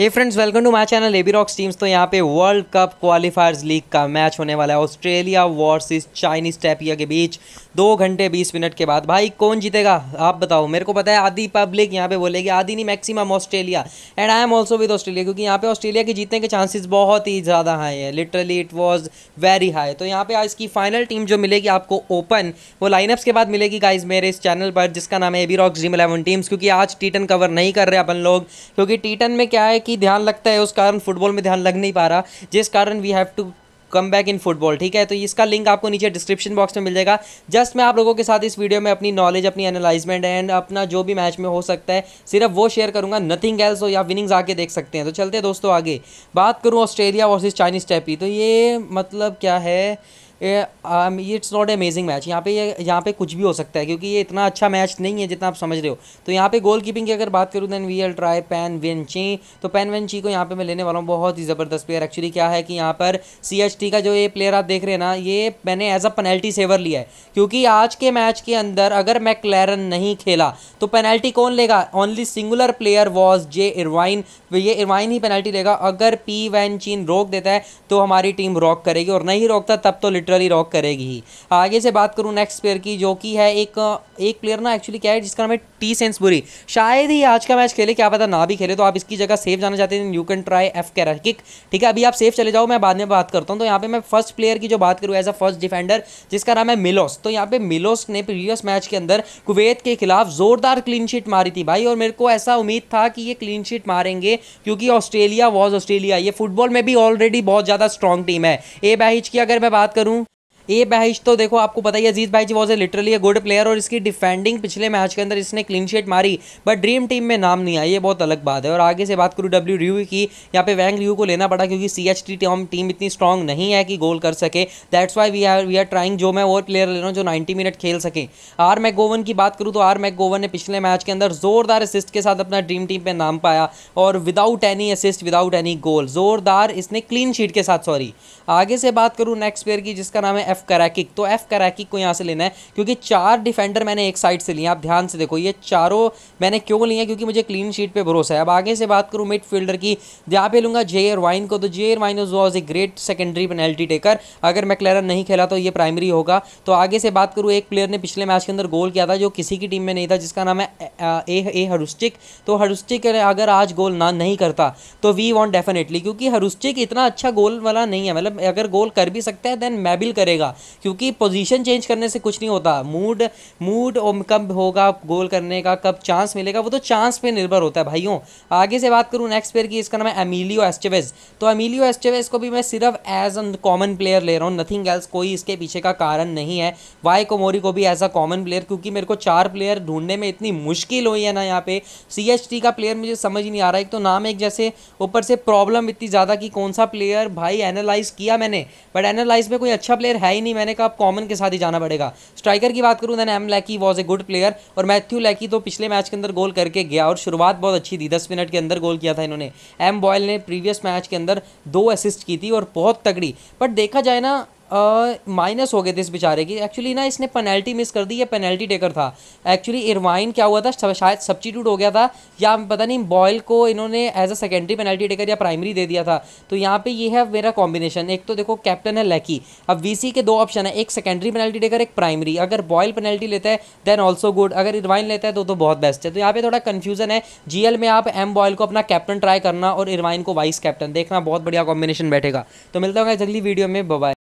hey friends welcome to my channel AB rocks teams तो यहाँ पे वर्ल्ड कप क्वालिफायर्स लीग का match होने वाला है ऑस्ट्रेलिया वर्सेस चाइनीज टैपिया के बीच दो घंटे बीस मिनट के बाद भाई कौन जीतेगा आप बताओ मेरे को पता है आधी पब्लिक यहाँ पे बोलेगी आधी नहीं maximum Australia and I am also with Australia क्योंकि यहाँ पे ऑस्ट्रेलिया के जीतने के चांसेस बहुत ही ज़्यादा हाई है literally it was very high तो यहाँ पे इसकी फाइनल टीम जो मिलेगी आपको ओपन वो लाइनअप्स के बाद मिलेगी गाइज मेरे इस चैनल पर जिसका नाम है AB rocks team eleven teams क्योंकि आज टीटन कवर नहीं कर रहे अपन लोग क्योंकि टीटन में क्या है कि बाकी ध्यान लगता है उस कारण फुटबॉल में ध्यान लग नहीं पा रहा जिस कारण we have to come back in football ठीक है तो इसका लिंक आपको नीचे डिस्क्रिप्शन बॉक्स में मिल जाएगा जस्ट मैं आप लोगों के साथ इस वीडियो में अपनी नॉलेज अपनी एनालाइजमेंट एंड अपना जो भी मैच में हो सकता है सिर्फ वो शेयर करूंगा नथिंग एल्स हो या विनिंग्स आके देख सकते हैं तो चलते हैं दोस्तों आगे बात करूँ ऑस्ट्रेलिया वर्सेज चाइनीज टैपी तो ये मतलब क्या है इट्स नॉट अमेजिंग मैच यहाँ पे ये यहाँ पे कुछ भी हो सकता है क्योंकि ये इतना अच्छा मैच नहीं है जितना आप समझ रहे हो तो यहाँ पे गोल कीपिंग की अगर बात करूँ देन वी एल ट्राई पैन वेन ची तो पैन वेन ची को यहाँ पे मैं लेने वाला हूँ बहुत ही ज़बरदस्त प्लेयर एक्चुअली क्या है कि यहाँ पर सी एच टी का जो ये प्लेयर आप देख रहे हैं ना ये मैंने एज अ पेनल्टी सेवर लिया है क्योंकि आज के मैच के अंदर अगर मैकलैरन नहीं खेला तो पेनल्टी कौन लेगा only singular player was J Irvine ये इरवाइन ही पेनल्टी लेगा अगर पी वैन चीन रोक देता है तो हमारी टीम रॉक करेगी और नहीं रोकता तब तो लिटर लिटरली रॉक करेगी आगे से बात करूँ नेक्स्ट प्लेयर की जो कि है एक एक प्लेयर ना एक्चुअली क्या है जिसका नाम है टी सेंसबुरी शायद ही आज का मैच खेले क्या पता ना भी खेले तो आप इसकी जगह सेफ जाना चाहते हैं यू कैन ट्राई एफ कैरा किक ठीक है अभी आप सेफ चले जाओ मैं बाद में बात करता हूँ तो यहाँ पे मैं फर्स्ट प्लेयर की जो बात करूँ एज अ फर्स्ट डिफेंडर जिसका नाम है मिलोस तो यहाँ पे मिलोस ने प्रीवियस मैच के अंदर कुवैत के खिलाफ जोरदार क्लीन शीट मारी थी भाई और मेरे को ऐसा उम्मीद था कि ये क्लीन शीट मारेंगे क्योंकि ऑस्ट्रेलिया वॉज ऑस्ट्रेलिया ये फुटबॉल में भी ऑलरेडी बहुत ज़्यादा स्ट्रॉन्ग टीम है ए बैच की अगर मैं बात करूँ ए बहिश तो देखो आपको पता ही अजीज भाई ji was a literally a good player और इसकी डिफेंडिंग पिछले मैच के अंदर इसने क्लीन शीट मारी बट ड्रीम टीम में नाम नहीं आया ये बहुत अलग बात है और आगे से बात करूँ डब्ल्यू रियू की यहाँ पे वैंग रियू को लेना पड़ा क्योंकि सी एच टी टीम इतनी स्ट्रॉन्ग नहीं है कि गोल कर सके that's why we are we are trying जो मैं और प्लेयर ले रहा हूँ जो नाइन्टी मिनट खेल सकें आर मैकगोवन की बात करूँ तो आर मैकगोवन ने पिछले मैच के अंदर जोरदार असिस्ट के साथ अपना ड्रीम टीम पर नाम पाया और without any assist without any goal जोरदार इसने क्लीन शीट के साथ सॉरी आगे से बात करूँ नेक्स्ट प्लेयर की जिसका नाम है एफ एफ कराकिक तो एफ कराकिक को यहाँ से लेना है क्योंकि चार डिफेंडर मैंने एक साइड से लिए आप ध्यान से देखो ये चारों मैंने क्यों लिए क्योंकि मुझे क्लीन शीट पर भरोसा है अब आगे से बात करूँ मिड फील्डर की जहाँ पे लूँगा जे एर वाइन को तो J Irvine was a great secondary penalty taker अगर मैकलेरन नहीं खेला तो ये प्राइमरी होगा तो आगे से बात करूँ एक प्लेयर ने पिछले मैच के अंदर गोल किया था जो किसी की टीम में नहीं था जिसका नाम है ए ए हरुस्टिक तो हरुस्टिक अगर आज गोल ना नहीं करता तो वी वॉन्ट डेफिनेटली क्योंकि हरुस्टिक इतना अच्छा गोल वाला नहीं है मतलब अगर गोल कर भी सकता है देन मैबिल करेगा जाएगा क्योंकि पोजीशन चेंज करने से कुछ नहीं होता मूड मूड और कब होगा गोल करने का कब चांस मिलेगा वो तो चांस पे निर्भर होता है भाइयों आगे से बात करूँ नेक्स्ट प्लेयर की इसका नाम है अमीलियो एस्टेवेज तो अमीलियो एस्टेवेज को भी मैं सिर्फ एज अ कॉमन प्लेयर ले रहा हूँ नथिंग एल्स कोई इसके पीछे का कारण नहीं है वाई कोमोरी को भी एज अ कॉमन प्लेयर क्योंकि मेरे को चार प्लेयर ढूंढने में इतनी मुश्किल हुई है ना यहाँ पे सी का प्लेयर मुझे समझ नहीं आ रहा एक तो नाम एक जैसे ऊपर से प्रॉब्लम इतनी ज़्यादा कि कौन सा प्लेयर भाई एनालाइज किया मैंने बट एनालाइज में कोई अच्छा प्लेयर है है ही नहीं मैंने कहा अब कॉमन के साथ ही जाना पड़ेगा स्ट्राइकर की बात करूँ then M Leckie was a good player और मैथ्यू लैकी तो पिछले मैच के अंदर गोल करके गया और शुरुआत बहुत अच्छी थी दस मिनट के अंदर गोल किया था इन्होंने एम बॉयल ने प्रीवियस मैच के अंदर दो असिस्ट की थी और बहुत तगड़ी बट देखा जाए ना माइनस हो गए थे इस बेचारे की एक्चुअली ना इसने पेनल्टी मिस कर दी ये पेनल्टी टेकर था एक्चुअली इरवाइन क्या हुआ था शायद सब्सिट्यूट हो गया था या पता नहीं बॉयल को इन्होंने as a secondary penalty taker या प्राइमरी दे दिया था तो यहाँ पे ये है मेरा कॉम्बिनेशन एक तो देखो कैप्टन है लैकी अब वी के दो ऑप्शन है एक सेकेंडरी पेनल्टी टेकर एक प्राइमरी अगर बॉयल पेनल्टी लेता है देन ऑल्सो गुड अगर इरवाइन लेता है तो तो बहुत बेस्ट है तो यहाँ पे थोड़ा कन्फ्यूजन है जी में आप एम बॉयल को अपना कैप्टन ट्राई करना और इरवाइन को वाइस कैप्टन देखना बहुत बढ़िया कॉम्बिनेशन बैठेगा तो मिलता होगा अगली वीडियो में बबाई